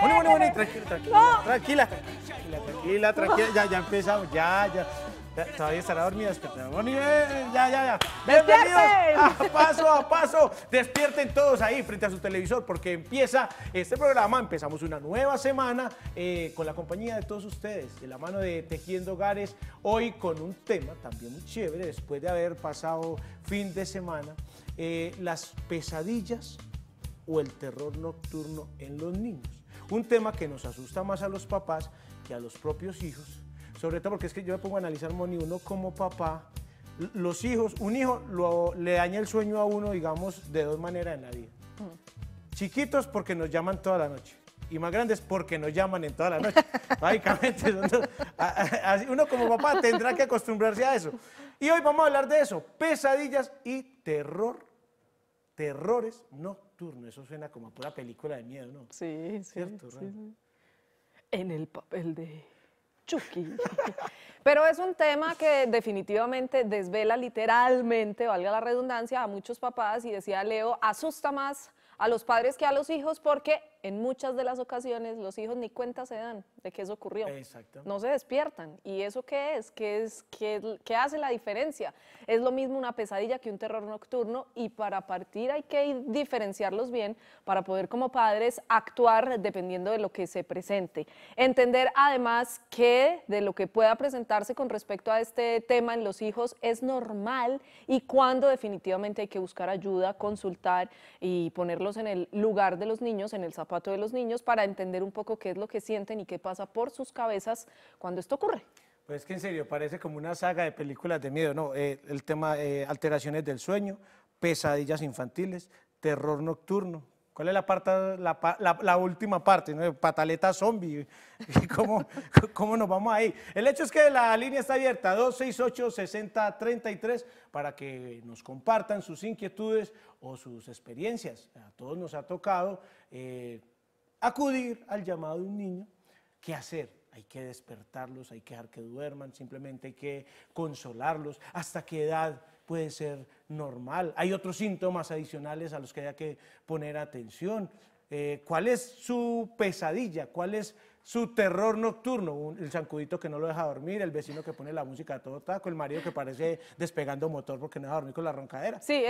Bueno, bueno, bueno, tranquila, tranquila, tranquila, tranquila, tranquila, ya, ya empezamos, ya, ya. todavía estará dormida, despertando, Bueno, eh, ya, ya, ya. Bienvenidos a paso a paso. Despierten todos ahí frente a su televisor porque empieza este programa. Empezamos una nueva semana eh, con la compañía de todos ustedes, de la mano de Tejiendo Hogares. Hoy con un tema también muy chévere, después de haber pasado fin de semana, eh, las pesadillas o el terror nocturno en los niños. Un tema que nos asusta más a los papás que a los propios hijos, sobre todo porque es que yo me pongo a analizar, Moni, uno como papá, los hijos, un hijo le daña el sueño a uno, digamos, de dos maneras en la vida. Mm. Chiquitos porque nos llaman toda la noche y más grandes porque nos llaman en toda la noche. Básicamente, uno como papá tendrá que acostumbrarse a eso. Y hoy vamos a hablar de eso, pesadillas y terror, terrores no turno Eso suena como a pura película de miedo, ¿no? Sí, ¿Cierto, En el papel de Chucky. Pero es un tema que definitivamente desvela literalmente, valga la redundancia, a muchos papás y decía Leo, asusta más a los padres que a los hijos porque en muchas de las ocasiones los hijos ni cuenta se dan de que eso ocurrió. No se despiertan. ¿Y eso qué es? ¿Qué, es qué, hace la diferencia? Es lo mismo una pesadilla que un terror nocturno y para partir hay que diferenciarlos bien para poder como padres actuar dependiendo de lo que se presente. Entender además que de lo que pueda presentarse con respecto a este tema en los hijos es normal y cuando definitivamente hay que buscar ayuda, consultar y ponerlos en el lugar de los niños, en el zapato a de los niños para entender un poco qué es lo que sienten y qué pasa por sus cabezas cuando esto ocurre. Pues que en serio, parece como una saga de películas de miedo, ¿no? Eh, el tema eh, alteraciones del sueño, pesadillas infantiles, terror nocturno, ¿Cuál es la, parte, la, última parte? ¿no? Pataleta zombie. ¿Cómo, ¿Cómo nos vamos ahí? El hecho es que la línea está abierta, 268-6033, para que nos compartan sus inquietudes o sus experiencias. A todos nos ha tocado eh, acudir al llamado de un niño. ¿Qué hacer? Hay que despertarlos, hay que dejar que duerman, simplemente hay que consolarlos. ¿Hasta qué edad? puede ser normal. Hay otros síntomas adicionales a los que haya que poner atención. Eh, ¿Cuál es su pesadilla? ¿Cuál es su terror nocturno, el zancudito que no lo deja dormir, el vecino que pone la música a todo taco, el marido que parece despegando motor porque no deja dormir con la roncadera. Sí,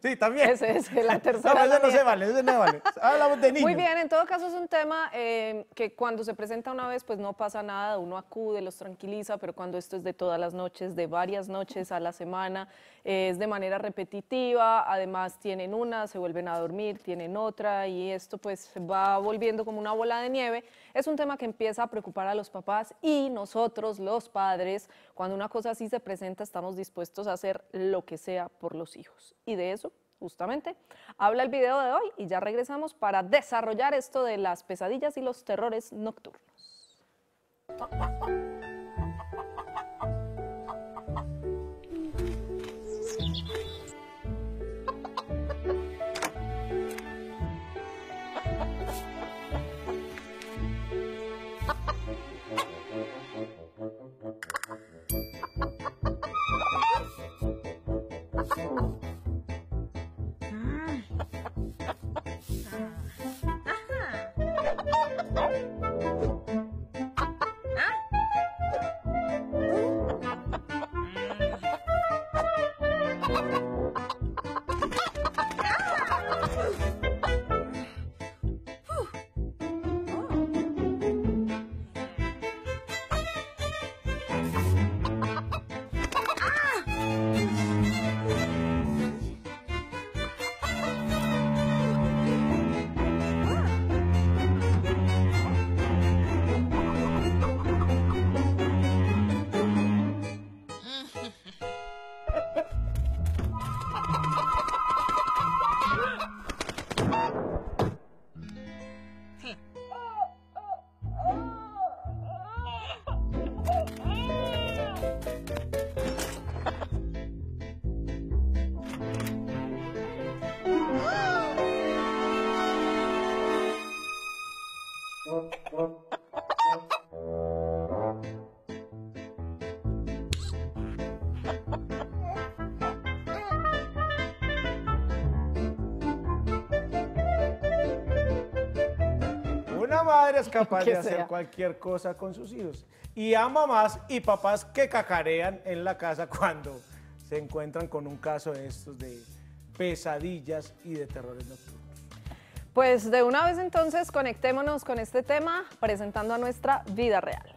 Sí, también. Ese es la tercera. no, pues eso no se vale, eso no se vale. Hablamos de niños. Muy bien, en todo caso es un tema eh, que cuando se presenta una vez pues no pasa nada, uno acude, los tranquiliza, pero cuando esto es de todas las noches, de varias noches a la semana, eh, es de manera repetitiva, además tienen una, se vuelven a dormir, tienen otra y esto pues va volviendo como una bola de nieve. Es un tema que empieza a preocupar a los papás y nosotros, los padres, cuando una cosa así se presenta, estamos dispuestos a hacer lo que sea por los hijos. Y de eso, justamente, habla el video de hoy y ya regresamos para desarrollar esto de las pesadillas y los terrores nocturnos. es capaz de hacer cualquier cosa con sus hijos. Y a mamás y papás que cacarean en la casa cuando se encuentran con un caso de estos de pesadillas y de terrores nocturnos. Pues de una vez entonces conectémonos con este tema presentando a nuestra vida real.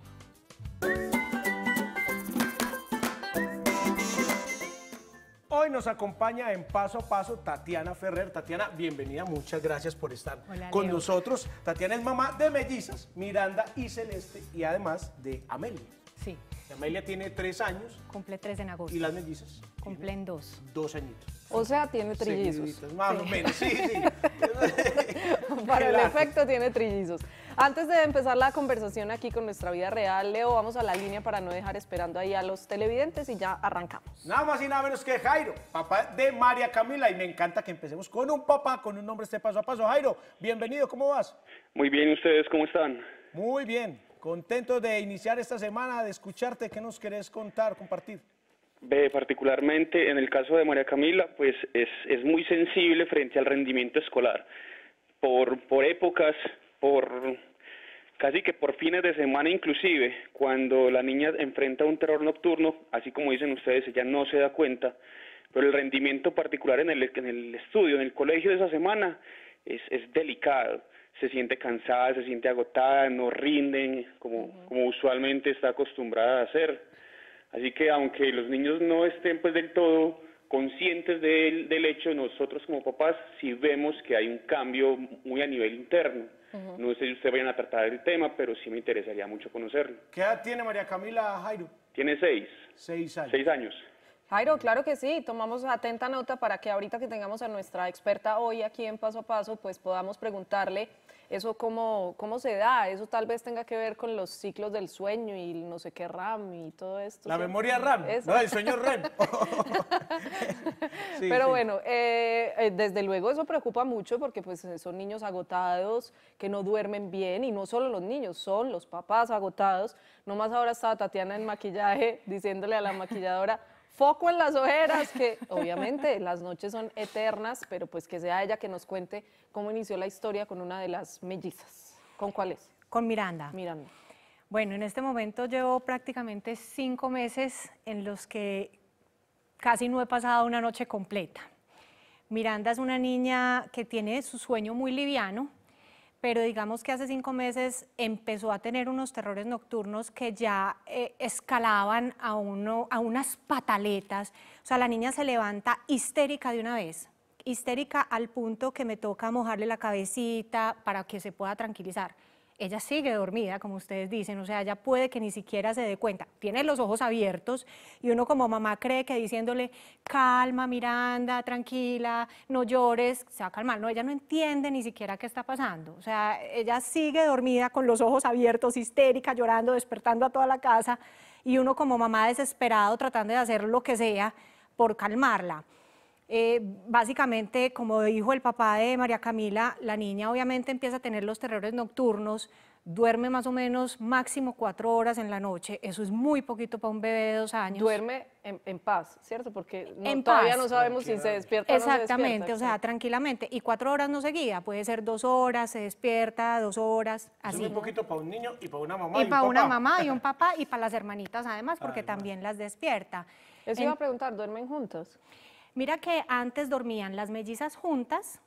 Hoy nos acompaña en paso a paso Tatiana Ferrer. Tatiana, bienvenida, muchas gracias por estar con nosotros. Tatiana es mamá de mellizas, Miranda y Celeste, y además de Amelia. Sí. Amelia tiene tres años. Cumple tres en agosto. ¿Y las mellizas? Cumplen dos. Dos añitos. O sea, tiene trillizos. más o menos, sí, sí. Para el efecto tiene trillizos. Antes de empezar la conversación aquí con nuestra vida real, Leo, vamos a la línea para no dejar esperando ahí a los televidentes y ya arrancamos. Nada más y nada menos que Jairo, papá de María Camila. Y me encanta que empecemos con un papá, con un nombre este paso a paso. Jairo, bienvenido, ¿cómo vas? Muy bien, ustedes cómo están? Muy bien, contento de iniciar esta semana, de escucharte. ¿Qué nos querés contar, compartir? Ve, particularmente en el caso de María Camila, pues es, muy sensible frente al rendimiento escolar. Por, por épocas por casi que por fines de semana inclusive, cuando la niña enfrenta un terror nocturno, así como dicen ustedes, ella no se da cuenta, pero el rendimiento particular en el, en el estudio, en el colegio de esa semana, es, es delicado. Se siente cansada, se siente agotada, no rinden como, como usualmente está acostumbrada a hacer. Así que aunque los niños no estén pues del todo conscientes del, del, hecho, nosotros como papás si vemos que hay un cambio muy a nivel interno. No sé si ustedes vayan a tratar el tema, pero sí me interesaría mucho conocerlo. ¿Qué edad tiene María Camila Jairo? Tiene seis. Seis años. Seis años. Jairo, claro que sí, tomamos atenta nota para que ahorita que tengamos a nuestra experta hoy aquí en Paso a Paso, pues podamos preguntarle eso cómo, cómo se da, eso tal vez tenga que ver con los ciclos del sueño y no sé qué RAM y todo esto. La memoria RAM, no, el sueño RAM. Pero bueno, eh, eh, desde luego eso preocupa mucho porque pues son niños agotados que no duermen bien y no solo los niños, son los papás agotados. Nomás ahora estaba Tatiana en maquillaje diciéndole a la maquilladora foco en las ojeras, que obviamente las noches son eternas, pero pues que sea ella que nos cuente cómo inició la historia con una de las mellizas. ¿Con cuál es? Con Miranda. Miranda. Bueno, en este momento llevo prácticamente cinco meses en los que casi no he pasado una noche completa. Miranda es una niña que tiene su sueño muy liviano, pero digamos que hace cinco meses empezó a tener unos terrores nocturnos que ya eh, escalaban a, a unas pataletas. O sea, la niña se levanta histérica de una vez, histérica al punto que me toca mojarle la cabecita para que se pueda tranquilizar ella sigue dormida, como ustedes dicen, o sea, ella puede que ni siquiera se dé cuenta, tiene los ojos abiertos y uno como mamá cree que diciéndole, calma Miranda, tranquila, no llores, se va a calmar, no, ella no entiende ni siquiera qué está pasando, o sea, ella sigue dormida con los ojos abiertos, histérica, llorando, despertando a toda la casa y uno como mamá desesperado tratando de hacer lo que sea por calmarla. Eh, básicamente, como dijo el papá de María Camila, la niña obviamente empieza a tener los terrores nocturnos, duerme más o menos máximo cuatro horas en la noche. Eso es muy poquito para un bebé de dos años. Duerme en, paz, ¿cierto? Porque todavía no sabemos si se despierta Exactamente, o se o sea, tranquilamente. Y cuatro horas no seguía, puede ser dos horas, se despierta, dos horas, así. Es muy poquito para un niño y para una mamá y, para un una papá. mamá y un papá y para las hermanitas además, porque también las despierta. Eso iba a preguntar, ¿duermen juntos? Mira que antes dormían las mellizas juntas,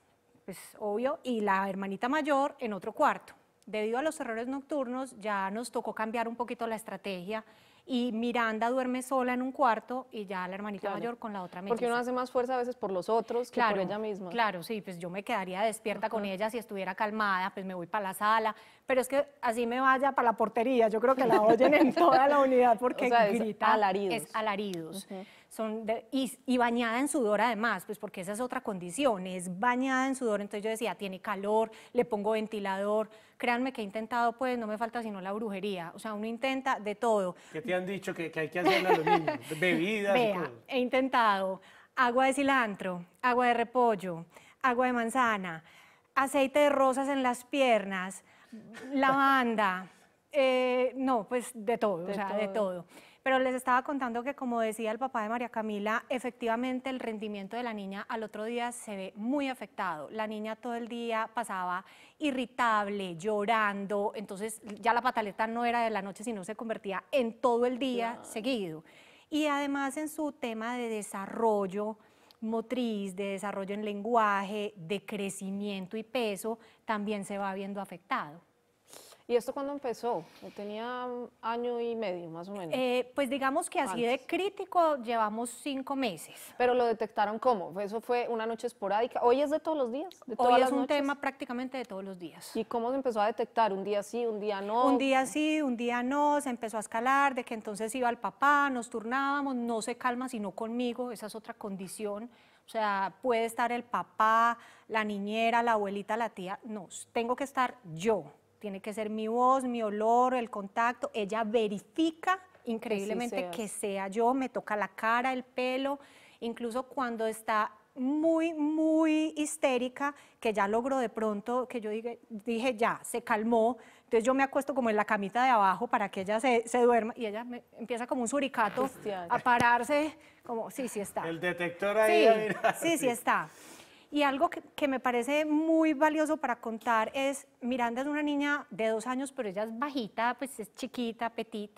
pues obvio, y la hermanita mayor en otro cuarto. Debido a los errores nocturnos ya nos tocó cambiar un poquito la estrategia y Miranda duerme sola en un cuarto y ya la hermanita mayor con la otra Porque uno hace más fuerza a veces por los otros que por ella misma. Claro, sí, pues yo me quedaría despierta con ella si estuviera calmada, pues me voy para la sala, pero es que así me vaya para la portería, yo creo que la oyen en toda la unidad porque o grita. alaridos. Es alaridos. Son y, bañada en sudor además, pues porque esa es otra condición, es bañada en sudor, entonces yo decía, tiene calor, le pongo ventilador, créanme que he intentado, pues no me falta sino la brujería. O sea, uno intenta de todo. ¿Qué te han dicho que, hay que hacerle a los niños? Bebidas. y he intentado agua de cilantro, agua de repollo, agua de manzana, aceite de rosas en las piernas, lavanda. Eh, no, pues de todo, o sea, de todo. Pero les estaba contando que, como decía el papá de María Camila, efectivamente el rendimiento de la niña al otro día se ve muy afectado. La niña todo el día pasaba irritable, llorando, entonces ya la pataleta no era de la noche, sino se convertía en todo el día seguido. Y además en su tema de desarrollo motriz, de desarrollo en lenguaje, de crecimiento y peso, también se va viendo afectado. ¿Y esto cuándo empezó? tenía año y medio más o menos? Eh, pues digamos que así de crítico llevamos cinco meses. ¿Pero lo detectaron cómo? ¿Eso fue una noche esporádica? ¿Hoy es de todos los días? todavía Hoy es un tema prácticamente de todos los días. ¿Y cómo se empezó a detectar? ¿Un día sí, un día no? Un día sí, un día no, se empezó a escalar, de que entonces iba el papá, nos turnábamos, no se calma sino conmigo, esa es otra condición. O sea, puede estar el papá, la niñera, la abuelita, la tía. No, tengo que estar yo tiene que ser mi voz, mi olor, el contacto. Ella verifica increíblemente que, sea yo, me toca la cara, el pelo, incluso cuando está muy, muy histérica, que ya logró de pronto, que yo dije, dije ya, se calmó, entonces yo me acuesto como en la camita de abajo para que ella se, duerma y ella empieza como un suricato a pararse, como sí, sí está. El detector ahí. Sí, sí, sí, sí está. Y algo que, me parece muy valioso para contar es, Miranda es una niña de dos años, pero ella es bajita, pues es chiquita, petit,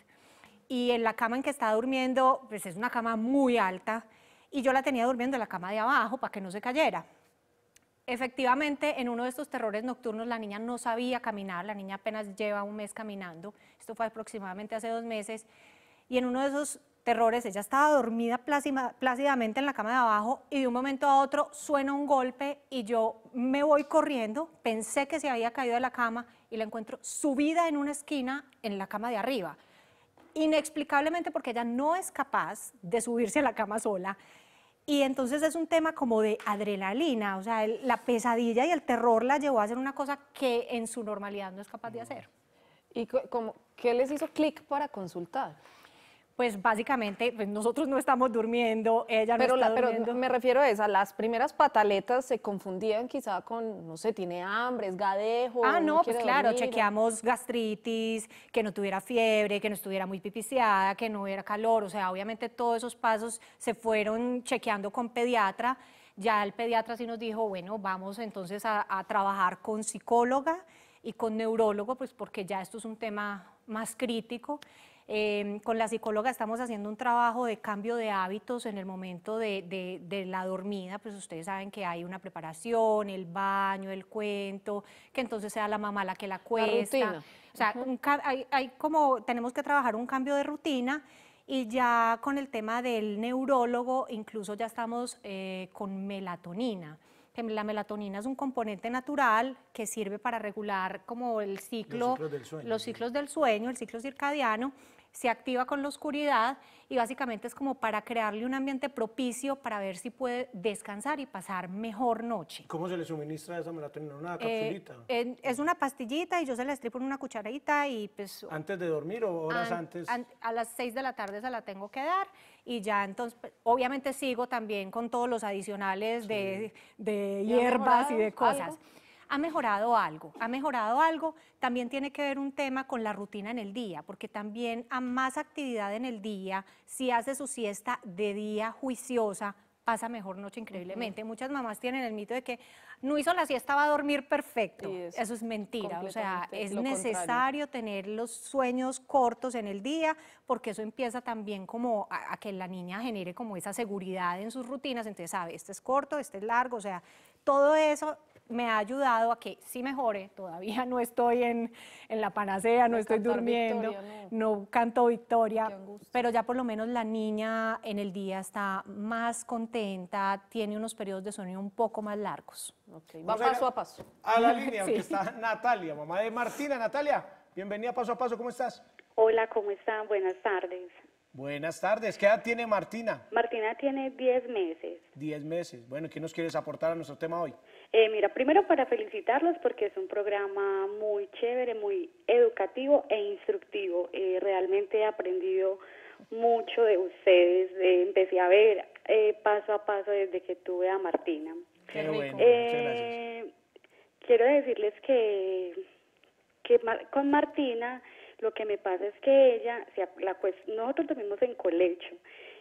y en la cama en que está durmiendo, pues es una cama muy alta, y yo la tenía durmiendo en la cama de abajo para que no se cayera. Efectivamente, en uno de estos terrores nocturnos la niña no sabía caminar, la niña apenas lleva un mes caminando, esto fue aproximadamente hace dos meses, y en uno de esos terrores, ella estaba dormida plácidamente en la cama de abajo y de un momento a otro suena un golpe y yo me voy corriendo, pensé que se había caído de la cama y la encuentro subida en una esquina en la cama de arriba. Inexplicablemente porque ella no es capaz de subirse a la cama sola. Y entonces es un tema como de adrenalina, o sea, la pesadilla y el terror la llevó a hacer una cosa que en su normalidad no es capaz de mm. hacer. ¿Y cómo, qué les hizo clic para consultar? pues básicamente pues, nosotros no estamos durmiendo, ella no está la, pero durmiendo. me refiero a esa, las primeras pataletas se confundían quizá con, no sé, tiene hambre, es gadejo. Ah, no, pues claro, chequeamos gastritis, que no tuviera fiebre, que no estuviera muy pipiciada, que no hubiera calor, o sea, obviamente todos esos pasos se fueron chequeando con pediatra. Ya el pediatra sí nos dijo, bueno, vamos entonces a, a trabajar con psicóloga y con neurólogo, pues porque ya esto es un tema más crítico. Em, con la psicóloga estamos haciendo un trabajo de cambio de hábitos en el momento de, la dormida, pues ustedes saben que hay una preparación, el baño, el cuento, que entonces sea la mamá la que la cuesta. La o sea, hay, como, tenemos que trabajar un cambio de rutina. Y ya con el tema del neurólogo, incluso ya estamos eh, con melatonina. La melatonina es un componente natural que sirve para regular como el ciclo, los ciclos del sueño el ciclo circadiano se activa con la oscuridad y básicamente es como para crearle un ambiente propicio para ver si puede descansar y pasar mejor noche. ¿Cómo se le suministra esa melatonina? ¿Una eh, capsulita? es una pastillita y yo se la estripo en una cucharadita y pues... ¿Antes de dormir o horas antes? a las 6 de la tarde se la tengo que dar y ya entonces, pues, obviamente sigo también con todos los adicionales de, de hierbas y de cosas ha mejorado algo, ha mejorado algo. También tiene que ver un tema con la rutina en el día, porque también a más actividad en el día, si hace su siesta de día juiciosa, pasa mejor noche increíblemente. Muchas mamás tienen el mito de que no hizo la siesta, va a dormir perfecto. Eso, es mentira. O sea, es necesario tener los sueños cortos en el día porque eso empieza también como a, que la niña genere como esa seguridad en sus rutinas. Entonces sabe, ah, este es corto, este es largo. O sea, todo eso me ha ayudado a que sí mejore, todavía no estoy en, la panacea, no, estoy durmiendo, no. canto victoria, pero ya por lo menos la niña en el día está más contenta, tiene unos periodos de sueño un poco más largos. Okay, va paso a, paso. A la línea, está Natalia, mamá de Martina. Natalia, bienvenida paso a paso, ¿cómo estás? Hola, ¿cómo están? Buenas tardes. Buenas tardes. ¿Qué edad tiene Martina? Martina tiene 10 meses. 10 meses. Bueno, ¿qué nos quieres aportar a nuestro tema hoy? Eh, mira, primero para felicitarlos porque es un programa muy chévere, muy educativo e instructivo. Eh, realmente he aprendido mucho de ustedes. empecé a ver eh, paso a paso desde que tuve a Martina. Qué quiero decirles que, con Martina lo que me pasa es que ella, la, nosotros dormimos en colegio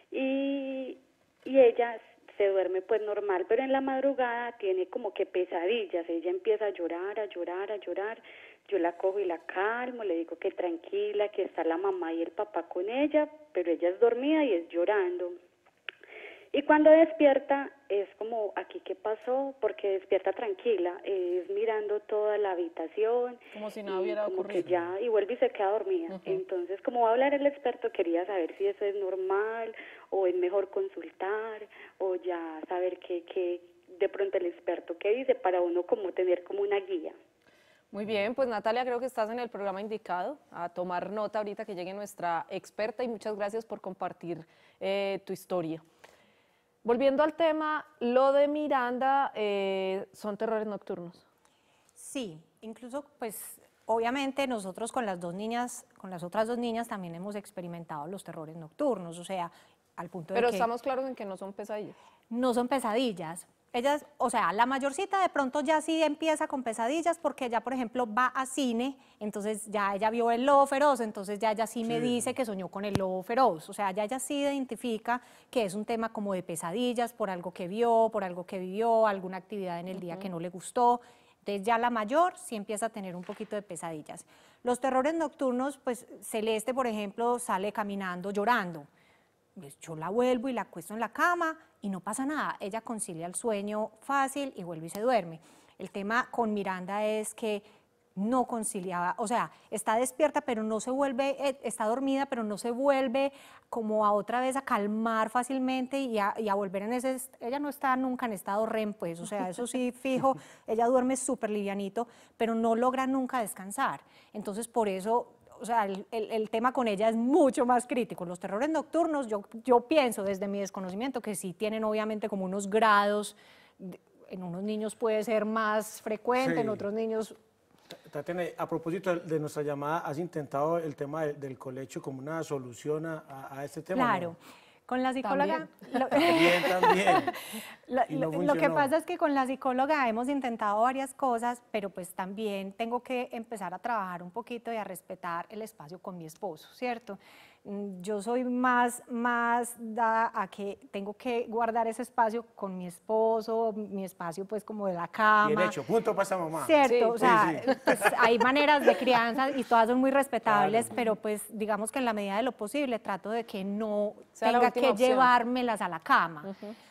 y, y ella se duerme pues normal, pero en la madrugada tiene como que pesadillas, ella empieza a llorar, a llorar, a llorar, yo la cojo y la calmo, le digo que tranquila, que está la mamá y el papá con ella, pero ella es dormida y es llorando. Y cuando despierta es como, aquí qué pasó, porque despierta tranquila, es mirando toda la habitación. Como si no hubiera ocurrido. Que ya, y vuelve y se queda dormida. Entonces, como va a hablar el experto, quería saber si eso es normal o es mejor consultar o ya saber qué, qué de pronto el experto qué dice para uno como tener como una guía. Muy bien, pues Natalia, creo que estás en el programa indicado a tomar nota ahorita que llegue nuestra experta y muchas gracias por compartir eh, tu historia. Volviendo al tema, lo de Miranda eh, son terrores nocturnos. Sí, incluso pues obviamente nosotros con las dos niñas, con las otras dos niñas también hemos experimentado los terrores nocturnos, o sea, al punto de que... Pero estamos claros en que no son pesadillas. No son pesadillas, o sea, la mayorcita de pronto ya sí empieza con pesadillas porque ella, por ejemplo, va a cine, entonces ya ella vio el lobo feroz, entonces ya ella sí, me dice que soñó con el lobo feroz. O sea, ya ella sí identifica que es un tema como de pesadillas por algo que vio, por algo que vivió, alguna actividad en el día que no le gustó. Entonces ya la mayor sí empieza a tener un poquito de pesadillas. Los terrores nocturnos, pues Celeste, por ejemplo, sale caminando llorando. Pues, yo la vuelvo y la acuesto en la cama y no pasa nada. Ella concilia el sueño fácil y vuelve y se duerme. El tema con Miranda es que no conciliaba, o sea, está despierta pero no se vuelve, eh, está dormida pero no se vuelve como a otra vez a calmar fácilmente y a, y a volver en ese, ella no está nunca en estado REM, pues, o sea, eso sí fijo, ella duerme súper livianito, pero no logra nunca descansar. Entonces, por eso o sea, el, tema con ella es mucho más crítico. Los terrores nocturnos, yo, yo pienso desde mi desconocimiento que sí tienen obviamente como unos grados, en unos niños puede ser más frecuente, en otros niños... Tatiana, a propósito de nuestra llamada, ¿has intentado el tema del, colecho como una solución a, este tema? Claro. Con la psicóloga. lo, que pasa es que con la psicóloga hemos intentado varias cosas, pero pues también tengo que empezar a trabajar un poquito y a respetar el espacio con mi esposo, ¿cierto? Mm, yo soy más, más dada a que tengo que guardar ese espacio con mi esposo, mi espacio pues como de la cama. hecho, punto pasa mamá. Cierto, o sea, pues, hay maneras de crianza y todas son muy respetables, pero pues digamos que en la medida de lo posible trato de que no tenga que llevármelas a la cama,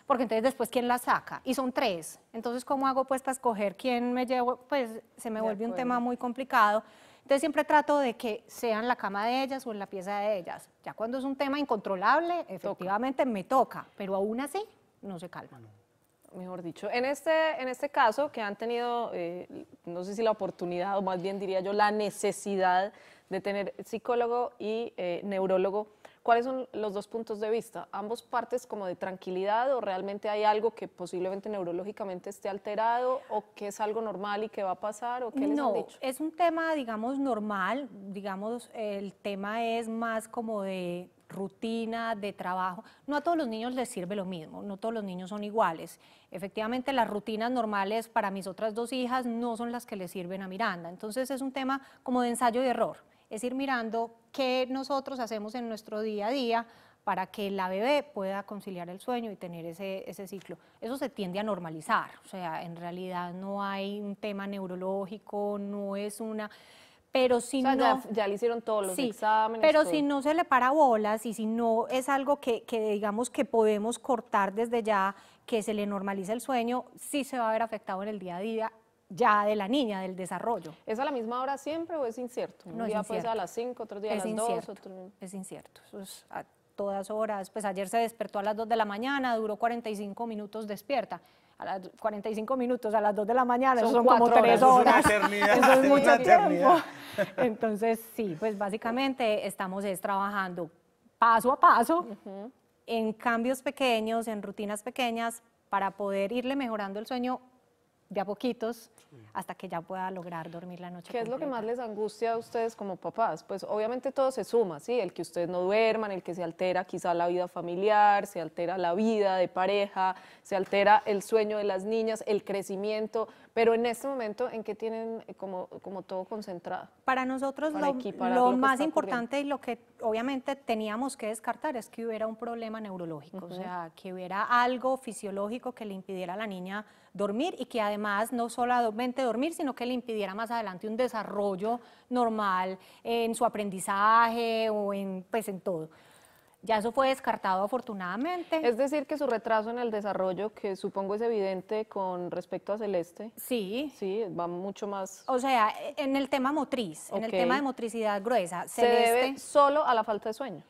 porque entonces después quién las saca y son tres, entonces cómo hago pues para escoger quién me llevo, pues se me vuelve un tema muy complicado. Entonces siempre trato de que sea en la cama de ellas o en la pieza de ellas. Ya cuando es un tema incontrolable, efectivamente me toca, pero aún así no se calman. Mejor dicho, en este, en este caso que han tenido, eh, no sé si la oportunidad o más bien diría yo la necesidad de tener psicólogo y eh, neurólogo ¿Cuáles son los dos puntos de vista? ¿Ambos partes como de tranquilidad o realmente hay algo que posiblemente neurológicamente esté alterado o que es algo normal y que va a pasar o qué les no, han dicho? es un tema, digamos, normal, digamos, el tema es más como de rutina, de trabajo. No a todos los niños les sirve lo mismo, no todos los niños son iguales. Efectivamente, las rutinas normales para mis otras dos hijas no son las que le sirven a Miranda. Entonces es un tema como de ensayo y error es ir mirando qué nosotros hacemos en nuestro día a día para que la bebé pueda conciliar el sueño y tener ese, ese, ciclo. Eso se tiende a normalizar, o sea, en realidad no hay un tema neurológico, no es una... Pero si no... Ya, le hicieron todos los sí, exámenes. Pero si no se le para bolas y si no es algo que, que digamos que podemos cortar desde ya, que se le normalice el sueño, sí se va a ver afectado en el día a día ya de la niña, del desarrollo. ¿Es a la misma hora siempre o es incierto? Un no día pues a las 5, otro día a las 2. Es incierto, a todas horas. Pues ayer se despertó a las 2 de la mañana, duró 45 minutos despierta. A las 45 minutos, a las 2 de la mañana, eso son como 3 horas. Eso es, Entonces, sí, pues básicamente estamos es trabajando paso a paso, en cambios pequeños, en rutinas pequeñas, para poder irle mejorando el sueño de a poquitos hasta que ya pueda lograr dormir la noche. ¿Qué es lo que más les angustia a ustedes como papás? Pues obviamente todo se suma, ¿sí? El que ustedes no duerman, el que se altera quizá la vida familiar, se altera la vida de pareja, se altera el sueño de las niñas, el crecimiento. Pero en este momento, ¿en qué tienen eh, como, todo concentrado? Para nosotros lo, más importante y lo que obviamente teníamos que descartar es que hubiera un problema neurológico, o sea, que hubiera algo fisiológico que le impidiera a la niña dormir y que además no solamente dormir, sino que le impidiera más adelante un desarrollo normal en su aprendizaje o en, pues, en todo. Ya eso fue descartado afortunadamente. Es decir, que su retraso en el desarrollo, que supongo es evidente con respecto a Celeste. Sí. Sí, va mucho más. O sea, en el tema motriz, en el tema de motricidad gruesa. Celeste, Se debe solo a la falta de sueño.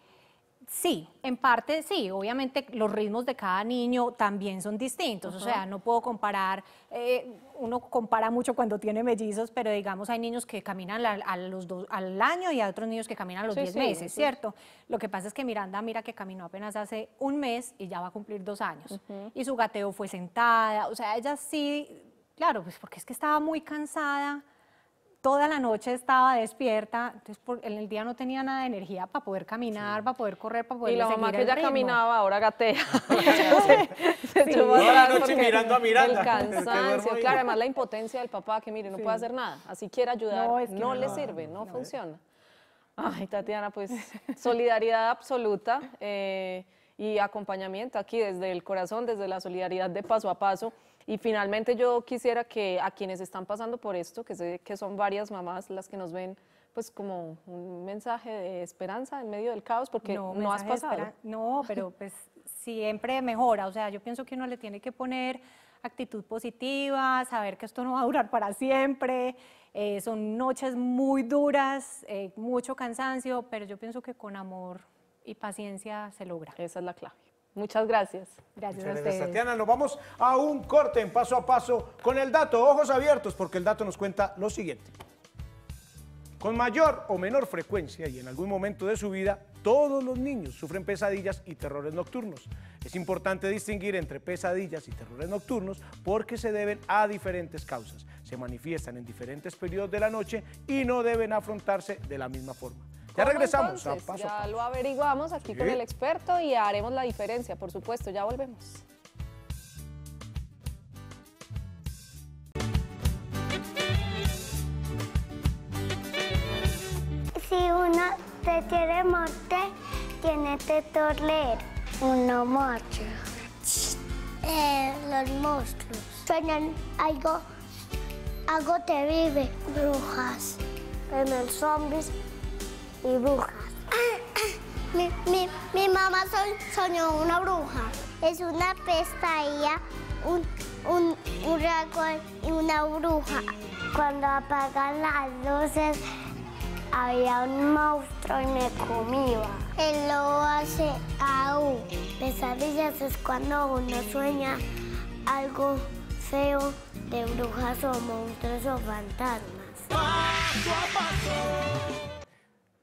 Sí, en parte sí. Obviamente los ritmos de cada niño también son distintos. O sea, no puedo comparar, eh, uno compara mucho cuando tiene mellizos, pero digamos hay niños que caminan al año y hay otros niños que caminan a los 10 meses, ¿cierto? Lo que pasa es que Miranda, mira que caminó apenas hace un mes y ya va a cumplir dos años. Y su gateo fue sentada. O sea, ella sí, claro, pues porque es que estaba muy cansada toda la noche estaba despierta, entonces por, en el día no tenía nada de energía para poder caminar, para poder correr, para poder Y la mamá que ya caminaba ahora gatea. se, Toda la noche mirando a Miranda. El cansancio, claro, además la impotencia del papá que mire, no puede hacer nada, así quiere ayudar, no, le sirve, no, funciona. Ay, Tatiana, pues solidaridad absoluta eh, y acompañamiento aquí desde el corazón, desde la solidaridad de paso a paso. Y finalmente yo quisiera que a quienes están pasando por esto, que sé que son varias mamás las que nos ven, pues como un mensaje de esperanza en medio del caos, porque no, has pasado. No, pero pues siempre mejora, o sea, yo pienso que uno le tiene que poner actitud positiva, saber que esto no va a durar para siempre, eh, son noches muy duras, eh, mucho cansancio, pero yo pienso que con amor y paciencia se logra. Esa es la clave. Muchas gracias. Gracias, a ustedes. Tatiana. Nos vamos a un corte en paso a paso con el dato. Ojos abiertos porque el dato nos cuenta lo siguiente. Con mayor o menor frecuencia y en algún momento de su vida, todos los niños sufren pesadillas y terrores nocturnos. Es importante distinguir entre pesadillas y terrores nocturnos porque se deben a diferentes causas. Se manifiestan en diferentes periodos de la noche y no deben afrontarse de la misma forma. Ya regresamos. Ah, ya lo averiguamos aquí con el experto y haremos la diferencia, por supuesto. Ya volvemos. Si uno te quiere morte, tiene que torler. Uno muerto. Eh, los monstruos. Suenan algo, algo te vive. Brujas. En el zombies mi, mamá soñó una bruja. Es una pestaña, un, un, y una bruja. Cuando apagan las luces, había un monstruo y me comía. El lobo hace aún. Pesadillas es cuando uno sueña algo feo de brujas o monstruos o fantasmas.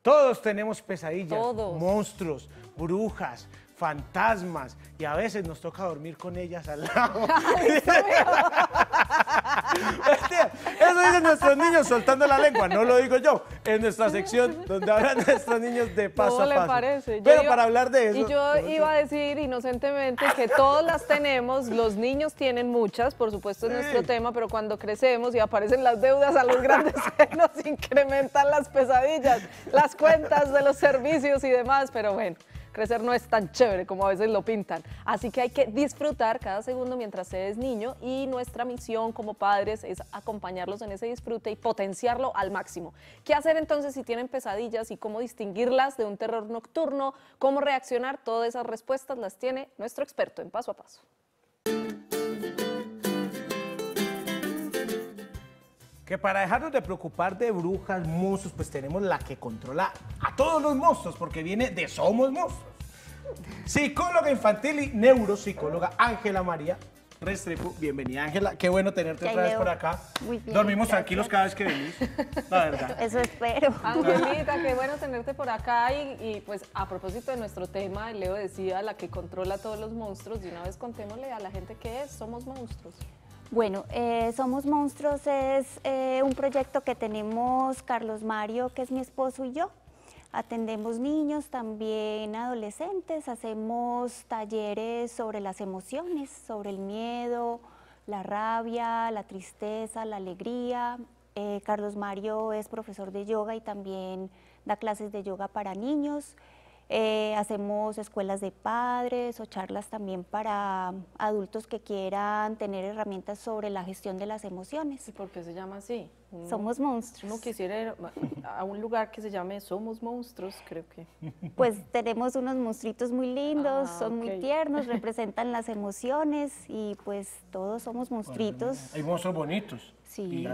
Todos tenemos pesadillas, monstruos, brujas, fantasmas y a veces nos toca dormir con ellas al lado. Este, eso dicen nuestros niños soltando la lengua, no lo digo yo. En nuestra sección donde hablan nuestros niños de paso a paso. le parece? Yo Pero para hablar de eso... Y yo iba a decir inocentemente que todos las tenemos, los niños tienen muchas, por supuesto es nuestro tema, pero cuando crecemos y aparecen las deudas a los grandes nos incrementan las pesadillas, las cuentas de los servicios y demás, pero bueno crecer no es tan chévere como a veces lo pintan. Así que hay que disfrutar cada segundo mientras se niño y nuestra misión como padres es acompañarlos en ese disfrute y potenciarlo al máximo. ¿Qué hacer entonces si tienen pesadillas y cómo distinguirlas de un terror nocturno? ¿Cómo reaccionar? Todas esas respuestas las tiene nuestro experto en paso a paso. que para dejarnos de preocupar de brujas, monstruos, pues tenemos la que controla a todos los monstruos, porque viene de Somos Monstruos. Psicóloga infantil y neuropsicóloga Ángela María Restrepo. Bienvenida, Ángela. Qué bueno tenerte otra vez por acá. Dormimos tranquilos cada vez que venís, la verdad. Eso espero. Angelita, qué bueno tenerte por acá. Y, pues a propósito de nuestro tema, Leo decía, la que controla a todos los monstruos. y una vez contémosle a la gente qué es, somos monstruos. Bueno, eh, Somos Monstruos es eh, un proyecto que tenemos Carlos Mario, que es mi esposo y yo. Atendemos niños, también adolescentes, hacemos talleres sobre las emociones, sobre el miedo, la rabia, la tristeza, la alegría. Eh, Carlos Mario es profesor de yoga y también da clases de yoga para niños. Eh, hacemos escuelas de padres o charlas también para adultos que quieran tener herramientas sobre la gestión de las emociones. ¿Y por qué se llama así? somos monstruos. Uno quisiera ir a un lugar que se llame Somos Monstruos, creo que. Pues tenemos unos monstruitos muy lindos, ah, son muy tiernos, representan las emociones y pues todos somos monstruitos. hay monstruos bonitos. Sí.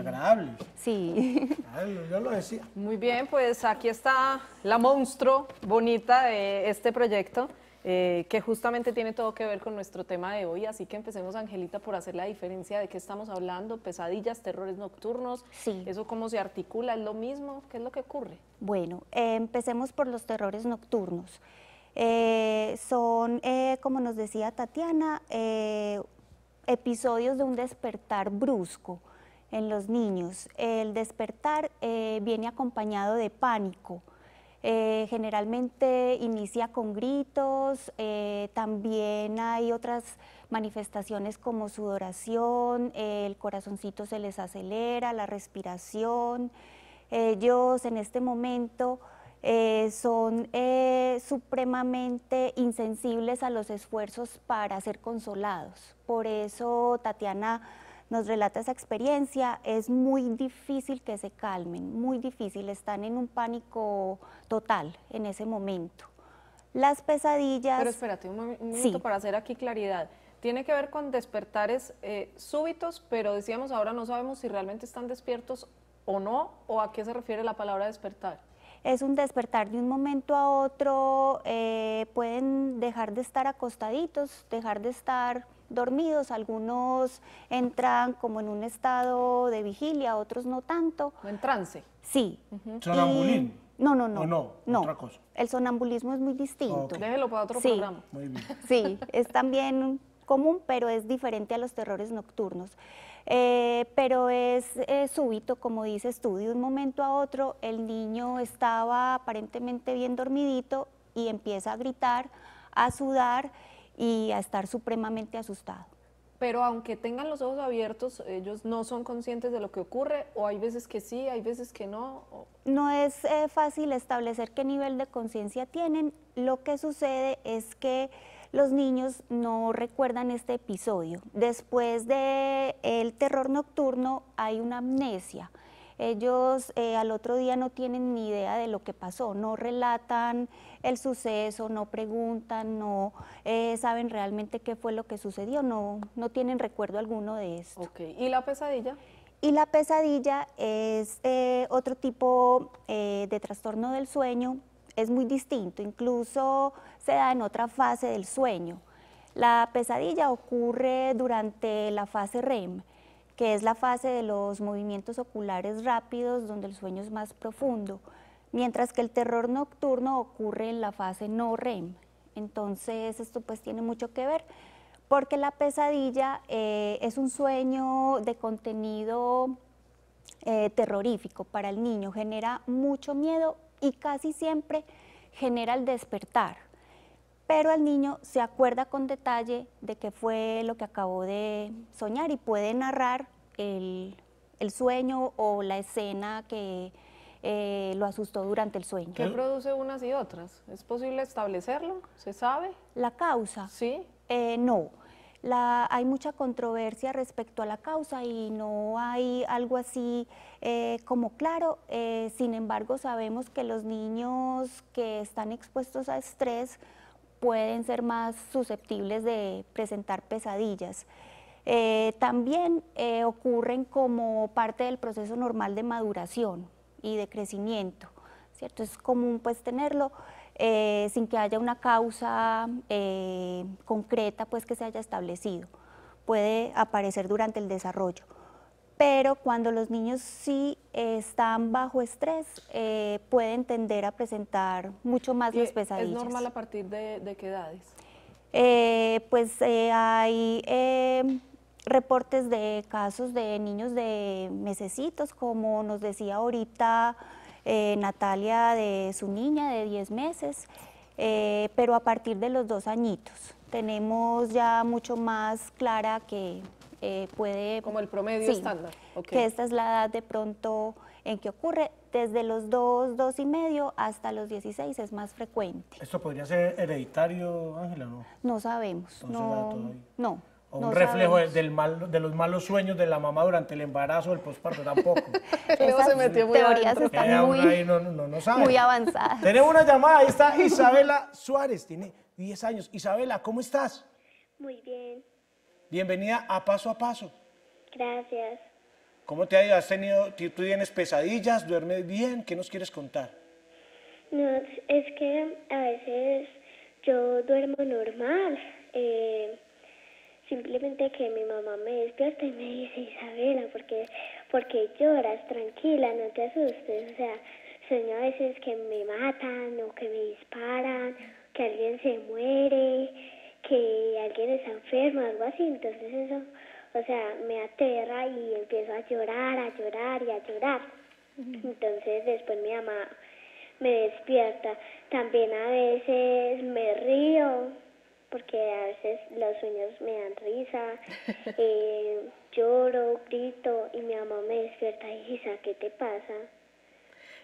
Sí. lo decía. Muy bien, pues aquí está la monstruo bonita de este proyecto. Eh, que justamente tiene todo que ver con nuestro tema de hoy, así que empecemos, Angelita, por hacer la diferencia de qué estamos hablando, pesadillas, terrores nocturnos, sí. eso cómo se articula, es lo mismo, ¿qué es lo que ocurre? Bueno, eh, empecemos por los terrores nocturnos. Eh, son, como nos decía Tatiana, episodios de un despertar brusco en los niños. El despertar eh, viene acompañado de pánico. Eh, generalmente inicia con gritos, eh, también hay otras manifestaciones como sudoración, el corazoncito se les acelera, la respiración. Ellos en este momento son supremamente insensibles a los esfuerzos para ser consolados. Por eso Tatiana nos relata esa experiencia, es muy difícil que se calmen, muy difícil, están en un pánico total en ese momento. Las pesadillas... Pero espérate un, momento para hacer aquí claridad. Tiene que ver con despertares eh, súbitos, pero decíamos ahora no sabemos si realmente están despiertos o no, o a qué se refiere la palabra despertar es un despertar de un momento a otro, eh, pueden dejar de estar acostaditos, dejar de estar dormidos, algunos entran como en un estado de vigilia, otros no tanto. en trance? Sí. ¿Sonambulismo? No, no, no. no? ¿Otra cosa? El sonambulismo es muy distinto. Déjelo para otro programa. Sí, es también común, pero es diferente a los terrores nocturnos. Eh, pero es súbito, como dices tú, de un momento a otro el niño estaba aparentemente bien dormidito y empieza a gritar, a sudar y a estar supremamente asustado. Pero aunque tengan los ojos abiertos, ellos no son conscientes de lo que ocurre o hay veces que sí, hay veces que no. No es eh, fácil establecer qué nivel de conciencia tienen. Lo que sucede es que los niños no recuerdan este episodio. Después del eh, el terror nocturno hay una amnesia. Ellos eh, al otro día no tienen ni idea de lo que pasó, no relatan el suceso, no preguntan, no eh, saben realmente qué fue lo que sucedió, no, tienen recuerdo alguno de esto. ¿Y la pesadilla? Y la pesadilla es eh, otro tipo de trastorno del sueño, es muy distinto, incluso se da en otra fase del sueño. La pesadilla ocurre durante la fase REM, que es la fase de los movimientos oculares rápidos donde el sueño es más profundo, mientras que el terror nocturno ocurre en la fase no REM. Entonces esto pues tiene mucho que ver porque la pesadilla eh, es un sueño de contenido eh, terrorífico para el niño, genera mucho miedo y casi siempre genera el despertar pero el niño se acuerda con detalle de qué fue lo que acabó de soñar y puede narrar el, sueño o la escena que eh, lo asustó durante el sueño. ¿Qué produce unas y otras? ¿Es posible establecerlo? ¿Se sabe? ¿La causa? Sí. Eh, no. hay mucha controversia respecto a la causa y no hay algo así eh, como claro. sin embargo, sabemos que los niños que están expuestos a estrés pueden ser más susceptibles de presentar pesadillas. Eh, también eh, ocurren como parte del proceso normal de maduración y de crecimiento, ¿cierto? Es común pues tenerlo eh, sin que haya una causa concreta pues que se haya establecido. Puede aparecer durante el desarrollo pero cuando los niños sí eh, están bajo estrés, eh, pueden tender a presentar mucho más las pesadillas. ¿Es normal a partir de, qué edades? Eh, pues hay reportes de casos de niños de mesecitos, como nos decía ahorita Natalia de su niña de 10 meses, pero a partir de los dos añitos tenemos ya mucho más clara que eh, puede... Como el promedio estándar. Que esta es la edad de pronto en que ocurre. Desde los 2, 2 y medio hasta los 16 es más frecuente. ¿Esto podría ser hereditario, Ángela, no? No sabemos. No, no. O un reflejo del mal, de los malos sueños de la mamá durante el embarazo, el posparto, tampoco. Esas se metió muy teorías muy, Tenemos una llamada, ahí está Isabela Suárez, tiene 10 años. Isabela, ¿cómo estás? Muy bien. Bienvenida a Paso a Paso. Gracias. ¿Cómo te ha ido? tú tienes pesadillas? ¿Duermes bien? ¿Qué nos quieres contar? No, es que a veces yo duermo normal. Eh, simplemente que mi mamá me despierta y me dice, Isabela, porque porque lloras? Tranquila, no te asustes. O sea, sueño a veces que me matan o que me disparan, que alguien se muere que alguien está enfermo algo así, entonces eso, o sea, me aterra y empiezo a llorar, a llorar y a llorar. Entonces después mi mamá me despierta. También a veces me río, porque a veces los sueños me dan risa, eh, lloro, grito y mi mamá me despierta y Isa, ah, ¿qué te pasa?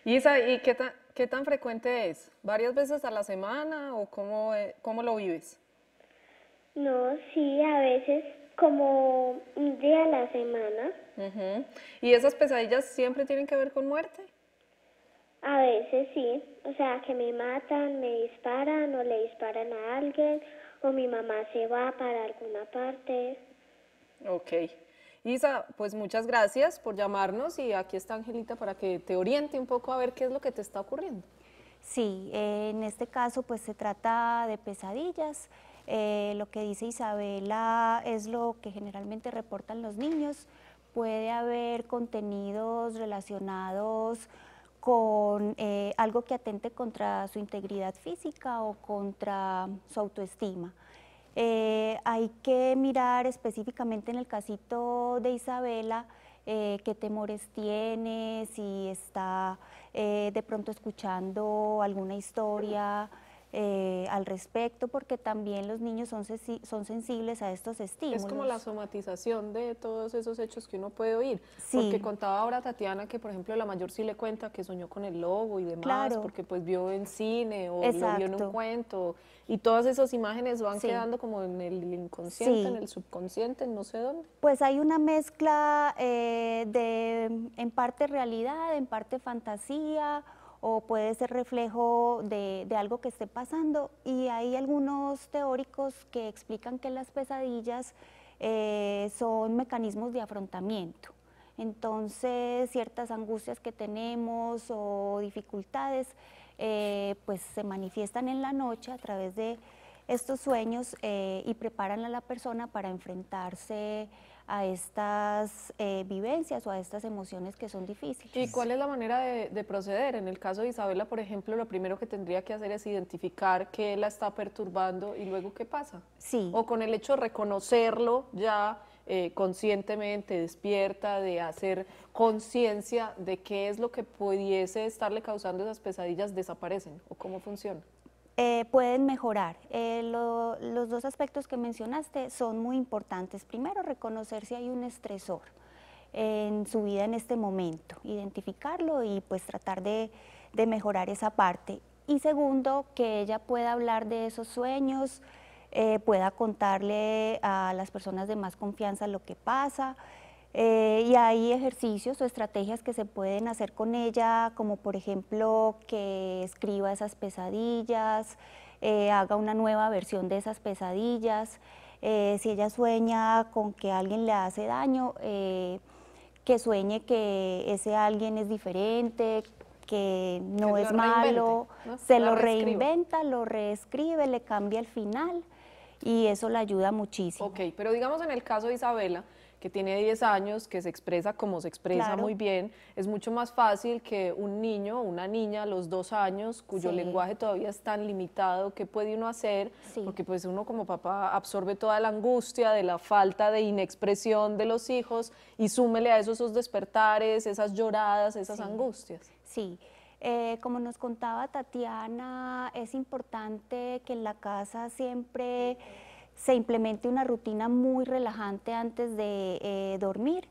Isa, ¿y qué tan, qué tan frecuente es? ¿Varias veces a la semana o cómo, eh, cómo lo vives? No, sí, a veces como un día a la semana. ¿Y esas pesadillas siempre tienen que ver con muerte? A veces sí, o sea, que me matan, me disparan o le disparan a alguien o mi mamá se va para alguna parte. Ok. Isa, pues muchas gracias por llamarnos y aquí está Angelita para que te oriente un poco a ver qué es lo que te está ocurriendo. Sí, eh, en este caso pues se trata de pesadillas. Eh, lo que dice Isabela es lo que generalmente reportan los niños. Puede haber contenidos relacionados con eh, algo que atente contra su integridad física o contra su autoestima. Eh, hay que mirar específicamente en el casito de Isabela qué temores tiene, si está de pronto escuchando alguna historia eh, al respecto, porque también los niños son, son sensibles a estos estímulos. Es como la somatización de todos esos hechos que uno puede oír. Porque contaba ahora Tatiana que, por ejemplo, la mayor sí le cuenta que soñó con el lobo y demás, porque pues vio en cine o lo vio en un cuento. Y todas esas imágenes van quedando como en el inconsciente, en el subconsciente, no sé dónde. Pues hay una mezcla eh, de, en parte realidad, en parte fantasía o puede ser reflejo de, algo que esté pasando. Y hay algunos teóricos que explican que las pesadillas eh, son mecanismos de afrontamiento. Entonces, ciertas angustias que tenemos o dificultades, eh, pues se manifiestan en la noche a través de estos sueños eh, y preparan a la persona para enfrentarse a estas eh, vivencias o a estas emociones que son difíciles. ¿Y cuál es la manera de, proceder? En el caso de Isabela, por ejemplo, lo primero que tendría que hacer es identificar qué la está perturbando y luego qué pasa. Sí. O con el hecho de reconocerlo ya eh, conscientemente, despierta, de hacer conciencia de qué es lo que pudiese estarle causando esas pesadillas, desaparecen o cómo funciona. Eh, pueden mejorar. Eh, los dos aspectos que mencionaste son muy importantes. Primero, reconocer si hay un estresor en su vida en este momento, identificarlo y pues tratar de, mejorar esa parte. Y segundo, que ella pueda hablar de esos sueños, eh, pueda contarle a las personas de más confianza lo que pasa. Eh, y hay ejercicios o estrategias que se pueden hacer con ella, como por ejemplo que escriba esas pesadillas, eh, haga una nueva versión de esas pesadillas. Eh, si ella sueña con que alguien le hace daño, que sueñe que ese alguien es diferente, que no es malo, se lo reinventa, lo reescribe, le cambia el final y eso le ayuda muchísimo. Ok, pero digamos en el caso de Isabela, que tiene 10 años, que se expresa como se expresa muy bien, es mucho más fácil que un niño, una niña a los dos años, cuyo lenguaje todavía es tan limitado, ¿qué puede uno hacer? Porque pues uno como papá absorbe toda la angustia de la falta de inexpresión de los hijos y súmele a eso esos despertares, esas lloradas, esas angustias. Sí. Eh, como nos contaba Tatiana, es importante que en la casa siempre se implemente una rutina muy relajante antes de eh, dormir,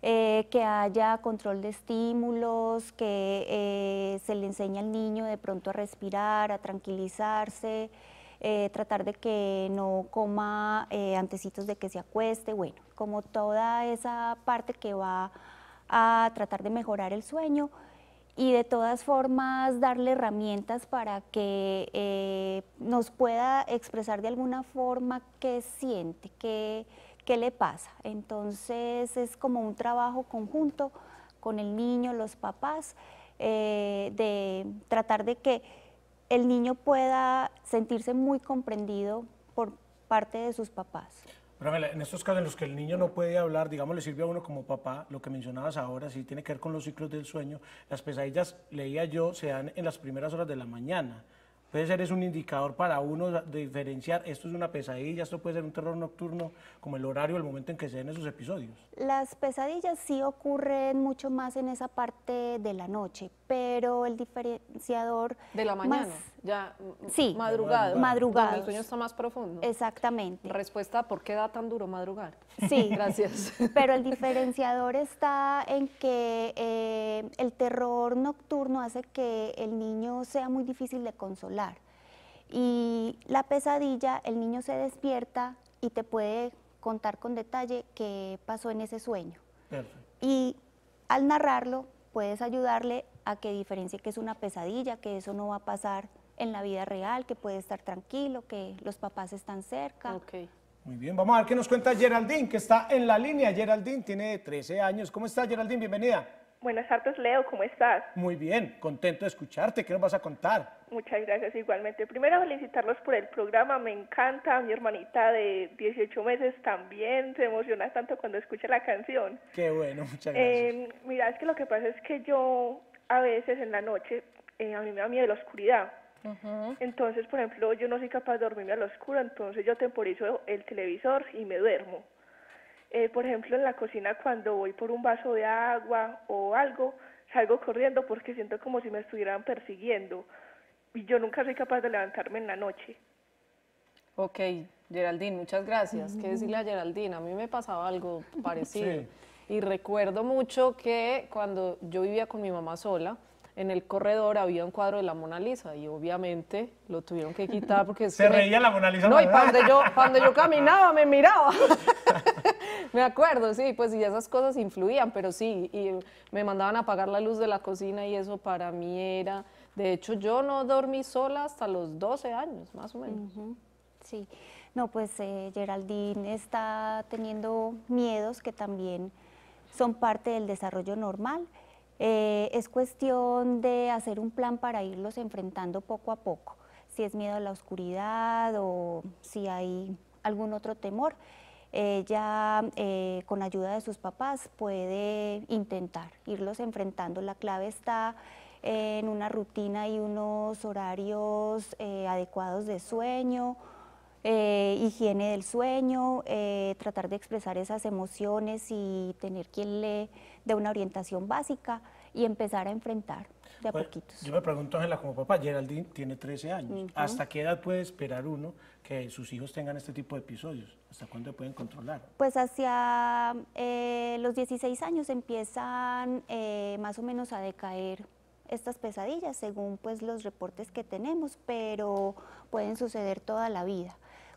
eh, que haya control de estímulos, que eh, se le enseñe al niño de pronto a respirar, a tranquilizarse, tratar de que no coma antecitos de que se acueste, bueno, como toda esa parte que va a tratar de mejorar el sueño y de todas formas darle herramientas para que eh, nos pueda expresar de alguna forma qué siente, qué, le pasa. Entonces es como un trabajo conjunto con el niño, los papás, eh, de tratar de que el niño pueda sentirse muy comprendido por parte de sus papás. Pero en estos casos en los que el niño no puede hablar, digamos, le sirve a uno como papá, lo que mencionabas ahora, si tiene que ver con los ciclos del sueño. Las pesadillas, leía yo, se dan en las primeras horas de la mañana. Puede ser es un indicador para uno de diferenciar esto es una pesadilla, esto puede ser un terror nocturno, como el horario, el momento en que se den esos episodios. Las pesadillas sí ocurren mucho más en esa parte de la noche, pero el diferenciador... De la mañana ya sí, madrugado. Madrugado. El sueño está más profundo. Exactamente. Respuesta, ¿por qué da tan duro madrugar? Sí. Gracias. Pero el diferenciador está en que eh, el terror nocturno hace que el niño sea muy difícil de consolar. Y la pesadilla, el niño se despierta y te puede contar con detalle qué pasó en ese sueño. Perfecto. Y al narrarlo, puedes ayudarle a que diferencie que es una pesadilla, que eso no va a pasar en la vida real, que puede estar tranquilo, que los papás están cerca. Okay. Muy bien, vamos a ver qué nos cuenta Geraldine, que está en la línea. Geraldine tiene 13 años. ¿Cómo estás, Geraldine? Bienvenida. Buenas tardes, Leo, ¿cómo estás? Muy bien, contento de escucharte, ¿qué nos vas a contar? Muchas gracias, igualmente. Primero, felicitarlos por el programa, me encanta, mi hermanita de 18 meses también se emociona tanto cuando escucha la canción. Qué bueno, muchas gracias. Em, mira, es que lo que pasa es que yo a veces en la noche, eh, a mí me da miedo la oscuridad, entonces, por ejemplo, yo no soy capaz de dormirme a la oscura, entonces yo temporizo el televisor y me duermo. Eh, por ejemplo, en la cocina cuando voy por un vaso de agua o algo, salgo corriendo porque siento como si me estuvieran persiguiendo. Y yo nunca soy capaz de levantarme en la noche. Ok, Geraldine, muchas gracias. ¿Qué decirle a Geraldine? A mí me pasaba algo parecido. Y recuerdo mucho que cuando yo vivía con mi mamá sola, en el corredor había un cuadro de la Mona Lisa y obviamente lo tuvieron que quitar porque... Se reía la Mona Lisa. No, y cuando yo, caminaba me miraba. me acuerdo, sí, pues y esas cosas influían, pero sí, y me mandaban a apagar la luz de la cocina y eso para mí era... De hecho, yo no dormí sola hasta los 12 años, más o menos. Sí, no, pues eh, Geraldine está teniendo miedos que también son parte del desarrollo normal eh, es cuestión de hacer un plan para irlos enfrentando poco a poco, si es miedo a la oscuridad o si hay algún otro temor. Ella, eh, eh, con ayuda de sus papás, puede intentar irlos enfrentando. La clave está en una rutina y unos horarios adecuados de sueño, higiene del sueño, tratar de expresar esas emociones y tener quien le de una orientación básica y empezar a enfrentar de a pues, poquitos. Yo me pregunto, Ángela, como papá, Geraldine tiene 13 años. ¿Hasta qué edad puede esperar uno que sus hijos tengan este tipo de episodios? ¿Hasta cuándo pueden controlar? Pues hacia eh, los 16 años empiezan eh, más o menos a decaer estas pesadillas, según pues los reportes que tenemos, pero pueden suceder toda la vida.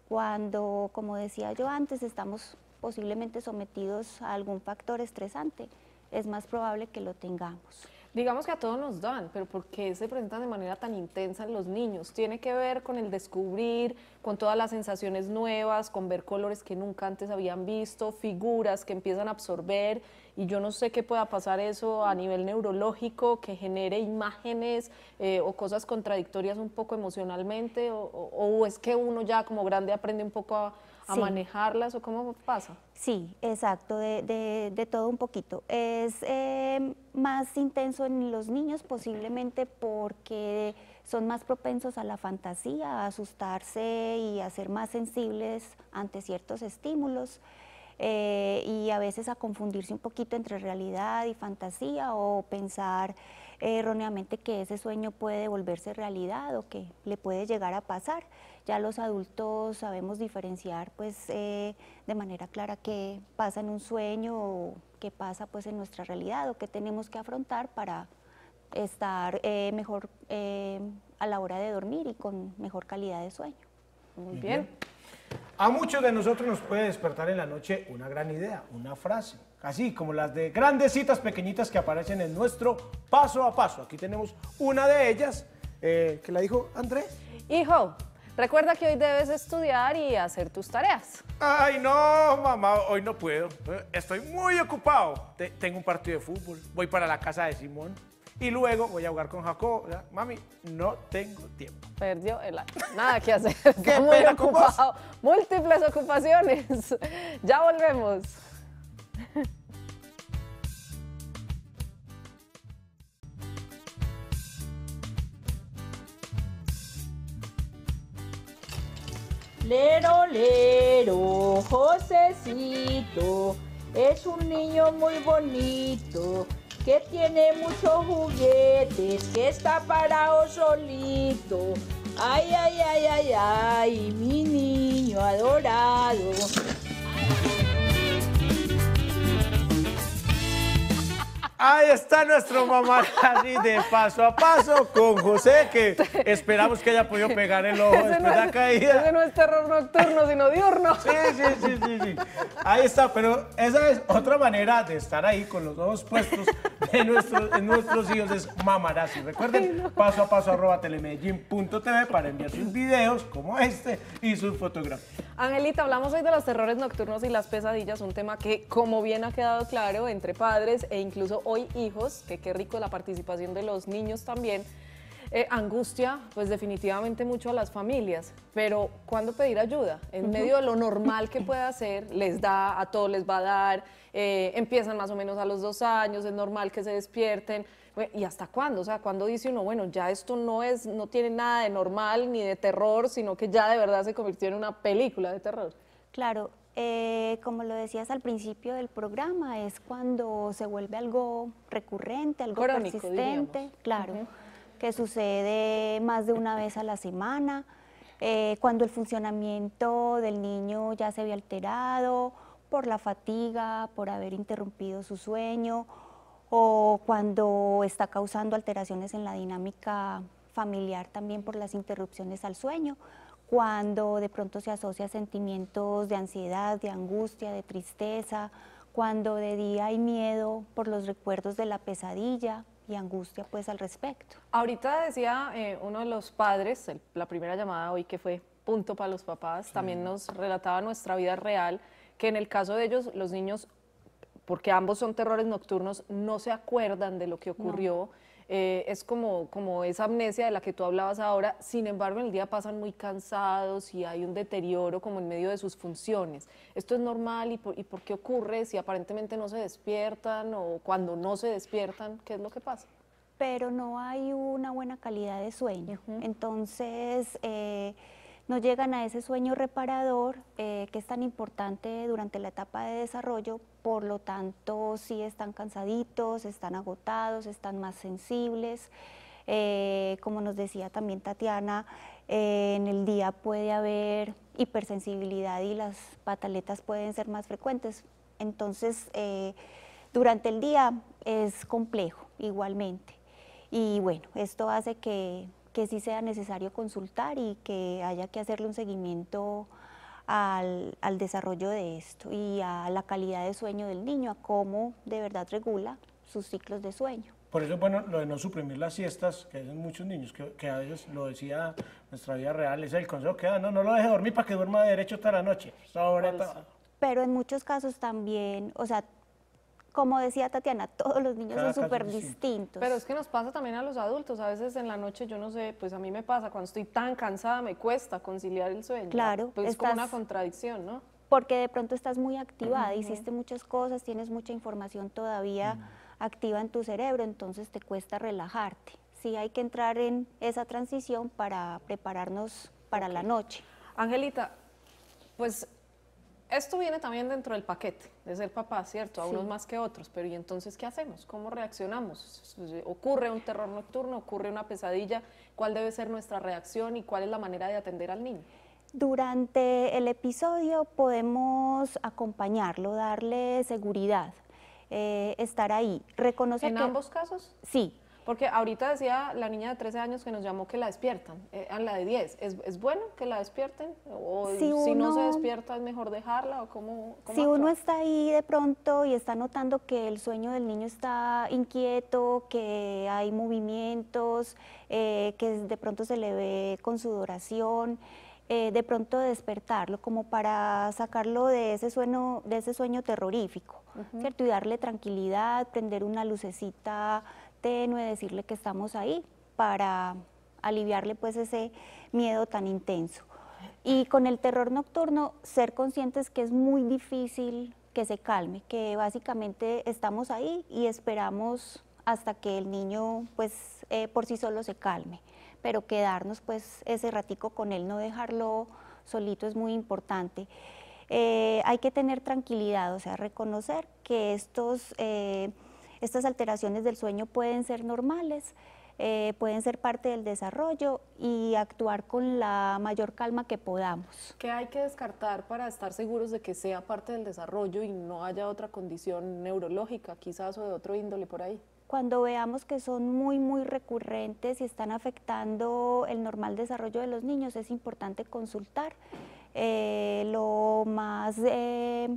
Cuando, como decía yo antes, estamos posiblemente sometidos a algún factor estresante, es más probable que lo tengamos. Digamos que a todos nos dan, pero ¿por qué se presentan de manera tan intensa en los niños? Tiene que ver con el descubrir, con todas las sensaciones nuevas, con ver colores que nunca antes habían visto, figuras que empiezan a absorber y yo no sé qué pueda pasar eso a nivel neurológico, que genere imágenes eh, o cosas contradictorias un poco emocionalmente o, o, es que uno ya como grande aprende un poco a, a manejarlas o cómo pasa? Sí, exacto, de, de, de todo un poquito. Es eh, más intenso en los niños posiblemente porque son más propensos a la fantasía, a asustarse y a ser más sensibles ante ciertos estímulos. Eh, y a veces a confundirse un poquito entre realidad y fantasía o pensar eh, erróneamente que ese sueño puede volverse realidad o que le puede llegar a pasar. Ya los adultos sabemos diferenciar pues eh, de manera clara qué pasa en un sueño o qué pasa pues en nuestra realidad o qué tenemos que afrontar para estar eh, mejor a la hora de dormir y con mejor calidad de sueño. Muy bien. A muchos de nosotros nos puede despertar en la noche una gran idea, una frase, así como las de grandes citas pequeñitas que aparecen en nuestro paso a paso. Aquí tenemos una de ellas eh, que la dijo Andrés. Hijo, recuerda que hoy debes estudiar y hacer tus tareas. Ay, no, mamá, hoy no puedo. Eh, estoy muy ocupado. Tengo un partido de fútbol, voy para la casa de Simón. Y luego voy a jugar con Jacob. Mami, no tengo tiempo. Perdió el Nada que hacer. muy Múltiples ocupaciones. ya volvemos. Lero, lero, Josecito, es un niño muy bonito que tiene muchos juguetes, que está parado solito. Ay, ay, ay, ay, ay, mi niño adorado. Ahí está nuestro mamarazzi de paso a paso con José, que esperamos que haya podido pegar el ojo después de la caída. Ese no es terror nocturno, sino diurno. Sí, sí, sí, sí, sí, Ahí está, pero esa es otra manera de estar ahí con los dos puestos de nuestros, hijos, es mamarazzi. Recuerden, paso a paso arroba para enviar sus videos como este y sus fotografías. Angelita, hablamos hoy de los terrores nocturnos y las pesadillas, un tema que, como bien ha quedado claro, entre padres e incluso hoy hijos, que qué rico la participación de los niños también. Eh, angustia, pues definitivamente mucho a las familias, pero ¿cuándo pedir ayuda? En medio de lo normal que puede hacer, les da, a todos les va a dar, eh, empiezan más o menos a los dos años, es normal que se despierten, ¿y hasta cuándo? O sea, cuando dice uno, bueno, ya esto no es, no tiene nada de normal ni de terror, sino que ya de verdad se convirtió en una película de terror? Claro, eh, como lo decías al principio del programa, es cuando se vuelve algo recurrente, algo persistente, claro, que sucede más de una vez a la semana, eh, cuando el funcionamiento del niño ya se ve alterado por la fatiga, por haber interrumpido su sueño o cuando está causando alteraciones en la dinámica familiar también por las interrupciones al sueño cuando de pronto se asocia a sentimientos de ansiedad, de angustia, de tristeza, cuando de día hay miedo por los recuerdos de la pesadilla y angustia pues al respecto. Ahorita decía eh, uno de los padres, la primera llamada hoy que fue punto para los papás, también nos relataba nuestra vida real, que en el caso de ellos los niños, porque ambos son terrores nocturnos, no se acuerdan de lo que ocurrió. Eh, es como, como esa amnesia de la que tú hablabas ahora, sin embargo en el día pasan muy cansados y hay un deterioro como en medio de sus funciones. ¿Esto es normal y por, qué ocurre si aparentemente no se despiertan o cuando no se despiertan, qué es lo que pasa? pero no hay una buena calidad de sueño. Entonces, eh, no llegan a ese sueño reparador eh, que es tan importante durante la etapa de desarrollo por lo tanto sí están cansaditos, están agotados, están más sensibles. Eh, como nos decía también Tatiana, eh, en el día puede haber hipersensibilidad y las pataletas pueden ser más frecuentes. Entonces, eh, durante el día es complejo igualmente. Y bueno, esto hace que, que sí sea necesario consultar y que haya que hacerle un seguimiento al, al, desarrollo de esto y a la calidad de sueño del niño, a cómo de verdad regula sus ciclos de sueño. Por eso bueno lo de no suprimir las siestas, que en muchos niños, que, a veces lo decía nuestra vida real, es el consejo que no, no lo deje dormir para que duerma derecho toda la noche, Pero en muchos casos también, o sea, como decía Tatiana, todos los niños son súper distintos. Pero es que nos pasa también a los adultos. A veces en la noche, yo no sé, pues a mí me pasa, cuando estoy tan cansada me cuesta conciliar el sueño. Claro. Pues es como una contradicción, ¿no? Porque de pronto estás muy activada, hiciste muchas cosas, tienes mucha información todavía activa en tu cerebro, entonces te cuesta relajarte. Sí hay que entrar en esa transición para prepararnos para la noche. Angelita, pues esto viene también dentro del paquete de el papá, ¿cierto? A unos más que otros, pero ¿y entonces qué hacemos? ¿Cómo reaccionamos? ¿Ocurre un terror nocturno? ¿Ocurre una pesadilla? ¿Cuál debe ser nuestra reacción y cuál es la manera de atender al niño? Durante el episodio podemos acompañarlo, darle seguridad, eh, estar ahí. Reconoce ¿En ambos casos? Sí, porque ahorita decía la niña de 13 años que nos llamó que la despiertan, eh, a la de 10. ¿Es, bueno que la despierten? ¿O si, no se despierta es mejor dejarla? ¿O cómo, si uno está ahí de pronto y está notando que el sueño del niño está inquieto, que hay movimientos, eh, que de pronto se le ve con sudoración, eh, de pronto despertarlo como para sacarlo de ese sueño, de ese sueño terrorífico, ¿cierto? Y darle tranquilidad, prender una lucecita tenue, decirle que estamos ahí para aliviarle pues ese miedo tan intenso. Y con el terror nocturno, ser conscientes que es muy difícil que se calme, que básicamente estamos ahí y esperamos hasta que el niño pues eh, por sí solo se calme, pero quedarnos pues ese ratico con él, no dejarlo solito es muy importante. Eh, hay que tener tranquilidad, o sea, reconocer que estos... Eh, estas alteraciones del sueño pueden ser normales, eh, pueden ser parte del desarrollo y actuar con la mayor calma que podamos. ¿Qué hay que descartar para estar seguros de que sea parte del desarrollo y no haya otra condición neurológica quizás o de otro índole por ahí? Cuando veamos que son muy, muy recurrentes y están afectando el normal desarrollo de los niños, es importante consultar. Eh, lo más eh,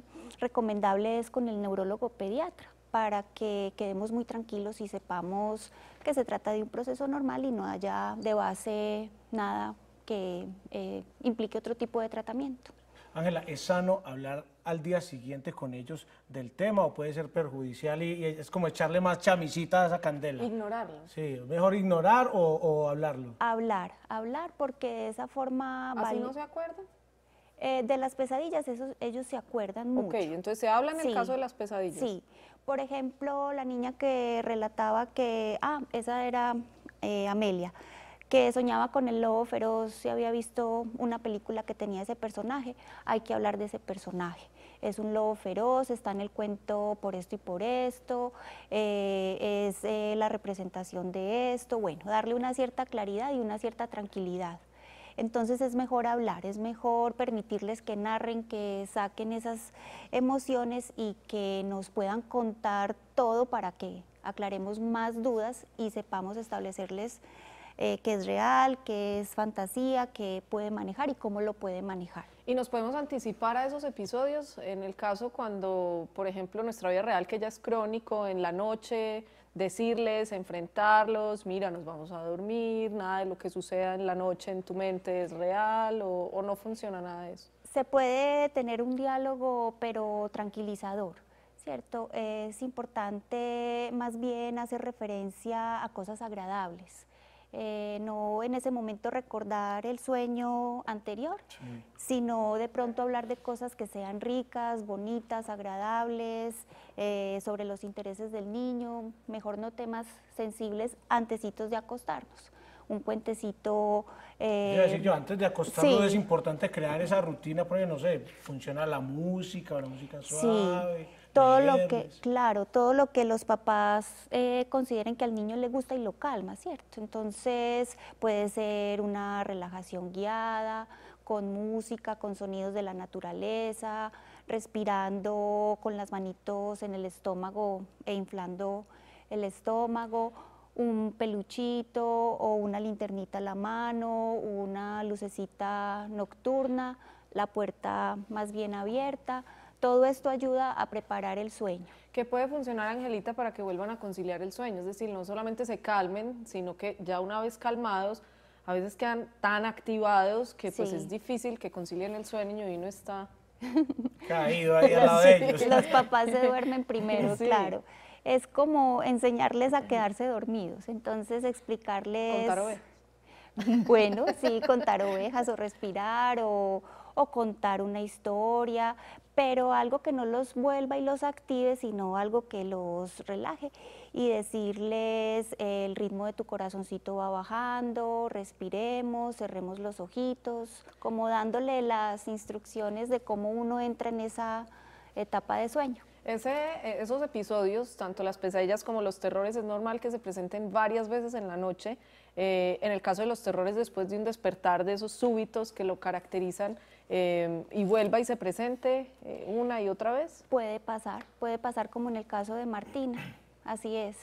recomendable es con el neurólogo pediatra para que quedemos muy tranquilos y sepamos que se trata de un proceso normal y no haya de base nada que eh, implique otro tipo de tratamiento. Ángela, ¿es sano hablar al día siguiente con ellos del tema o puede ser perjudicial y, es como echarle más chamisita a esa candela? Ignorarlo. Sí, mejor ignorar o, hablarlo. Hablar, hablar porque de esa forma... ¿Así no se acuerdan? Eh, de las pesadillas, ellos se acuerdan mucho. Ok, entonces se habla en el caso de las pesadillas. Sí, por ejemplo, la niña que relataba que, ah, esa era eh, Amelia, que soñaba con el lobo feroz y había visto una película que tenía ese personaje, hay que hablar de ese personaje. Es un lobo feroz, está en el cuento por esto y por esto, eh, es eh, la representación de esto, bueno, darle una cierta claridad y una cierta tranquilidad. Entonces es mejor hablar, es mejor permitirles que narren, que saquen esas emociones y que nos puedan contar todo para que aclaremos más dudas y sepamos establecerles que eh, qué es real, qué es fantasía, qué puede manejar y cómo lo puede manejar. Y nos podemos anticipar a esos episodios en el caso cuando, por ejemplo, nuestra vida real, que ya es crónico, en la noche decirles, enfrentarlos, mira, nos vamos a dormir, nada de lo que suceda en la noche en tu mente es real o, o no funciona nada de eso. Se puede tener un diálogo, pero tranquilizador. ¿Cierto? Es importante más bien hacer referencia a cosas agradables eh, no en ese momento recordar el sueño anterior, sino de pronto hablar de cosas que sean ricas, bonitas, agradables, eh, sobre los intereses del niño, mejor no temas sensibles antesitos de acostarnos un cuentecito. Eh, decir, yo antes de acostarnos es importante crear esa rutina porque, no sé, funciona la música, la música suave todo lo que, pues. claro, todo lo que los papás eh, consideren que al niño le gusta y lo calma, ¿cierto? Entonces puede ser una relajación guiada, con música, con sonidos de la naturaleza, respirando con las manitos en el estómago e inflando el estómago, un peluchito o una linternita a la mano, una lucecita nocturna, la puerta más bien abierta todo esto ayuda a preparar el sueño. ¿Qué puede funcionar, Angelita, para que vuelvan a conciliar el sueño? Es decir, no solamente se calmen, sino que ya una vez calmados, a veces quedan tan activados que pues es difícil que concilien el sueño y no está... Caído ahí a la vez. Los papás se duermen primero, claro es como enseñarles a quedarse dormidos, entonces explicarles... Contar ovejas. Bueno, sí, contar ovejas o respirar o, o, contar una historia, pero algo que no los vuelva y los active, sino algo que los relaje y decirles el ritmo de tu corazoncito va bajando, respiremos, cerremos los ojitos, como dándole las instrucciones de cómo uno entra en esa etapa de sueño. Eh, esos episodios, tanto las pesadillas como los terrores, es normal que se presenten varias veces en la noche. Eh, en el caso de los terrores, después de un despertar de esos súbitos que lo caracterizan, Em, y vuelva y se presente eh, una y otra vez? Puede pasar, puede pasar como en el caso de Martina, así es.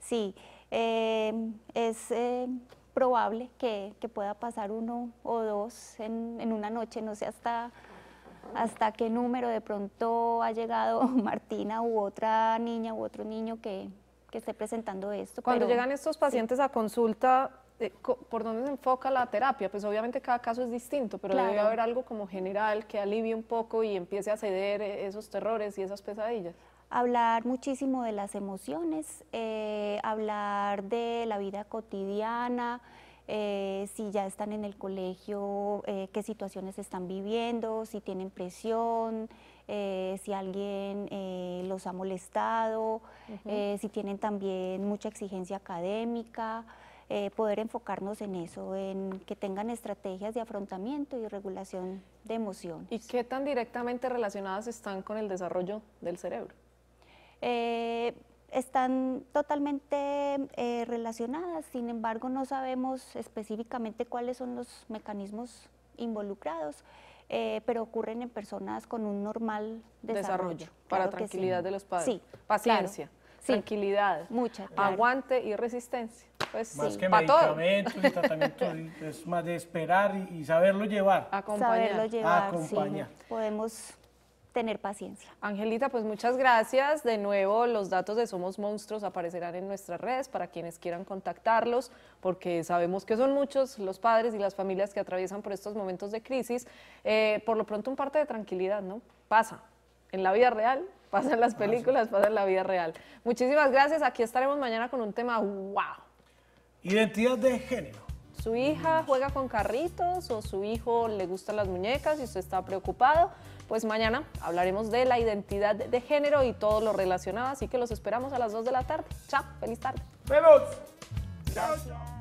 Sí, em, es em, probable que, pueda pasar uno o dos en, una noche, no sé hasta, hasta qué número de pronto ha llegado Martina u otra niña u otro niño que, esté presentando esto. Cuando llegan estos pacientes a consulta, eh, por dónde se enfoca la terapia? Pues obviamente cada caso es distinto, pero debe haber algo como general que alivie un poco y empiece a ceder eh, esos terrores y esas pesadillas. Hablar muchísimo de las emociones, eh, hablar de la vida cotidiana, si ya están en el colegio, qué situaciones están viviendo, si tienen presión, si alguien los ha molestado, si tienen también mucha exigencia académica. Eh, poder enfocarnos en eso, en que tengan estrategias de afrontamiento y regulación de emociones. ¿Y qué tan directamente relacionadas están con el desarrollo del cerebro? Eh, están totalmente eh, relacionadas, sin embargo no sabemos específicamente cuáles son los mecanismos involucrados, pero ocurren en personas con un normal desarrollo. para tranquilidad de los padres. Sí, Paciencia tranquilidad, mucha, aguante y resistencia. Pues, más que medicamentos y tratamientos, es más de esperar y, saberlo llevar. Acompañar. podemos tener paciencia. Angelita, pues muchas gracias. De nuevo, los datos de Somos Monstruos aparecerán en nuestras redes para quienes quieran contactarlos, porque sabemos que son muchos los padres y las familias que atraviesan por estos momentos de crisis. Eh, por lo pronto, un parte de tranquilidad, ¿no? Pasa. En la vida real pasan las ah, películas, pasa la vida real. Muchísimas gracias, aquí estaremos mañana con un tema wow. Identidad de género. Su hija juega con carritos o su hijo le gustan las muñecas y usted está preocupado, pues mañana hablaremos de la identidad de género y todo lo relacionado, así que los esperamos a las 2 de la tarde. Chao, feliz tarde. Vemos. Chao, chao.